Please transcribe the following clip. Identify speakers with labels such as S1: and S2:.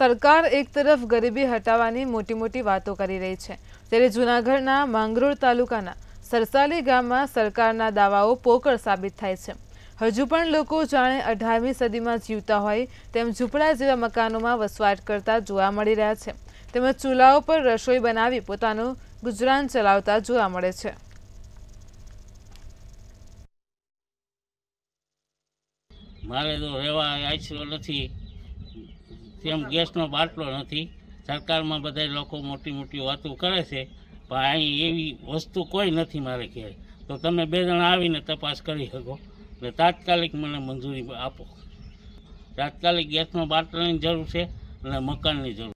S1: સરકાર એક તરફ ગરીબી હટાવવાની મોટી મોટી વાતો કરી રહી છે ત્યારે જૂનાગઢના માંગરોળ તાલુકાના સરસાલી ગામમાં સરકારના દાવાઓ પોકળ સાબિત થાય છે હજુ પણ લોકો જાણે અઢારમી સદીમાં જીવતા હોય તેમ ઝૂંપડા જેવા મકાનોમાં વસવાટ કરતા જોવા મળી રહ્યા છે તેમજ ચૂલાઓ પર રસોઈ બનાવી પોતાનું ગુજરાન ચલાવતા જોવા મળે છે
S2: મારે તો રહેવા આશરો નથી તેમ ગેસનો બાટલો નથી સરકારમાં બધા લોકો મોટી મોટી વાતો કરે છે પણ અહીં એવી વસ્તુ કોઈ નથી મારે ઘેર તો તમે બે જણા આવીને તપાસ કરી શકો એટલે તાત્કાલિક મને મંજૂરી આપો તાત્કાલિક ગેસનો બાટલાની જરૂર છે અને મકાનની જરૂર